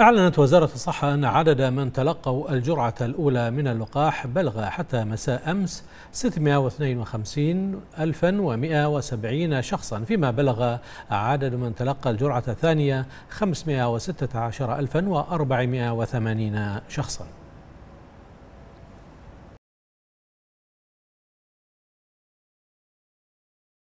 أعلنت وزارة الصحة أن عدد من تلقوا الجرعة الأولى من اللقاح بلغ حتى مساء أمس 652170 شخصا فيما بلغ عدد من تلقى الجرعة الثانية 516480 شخصا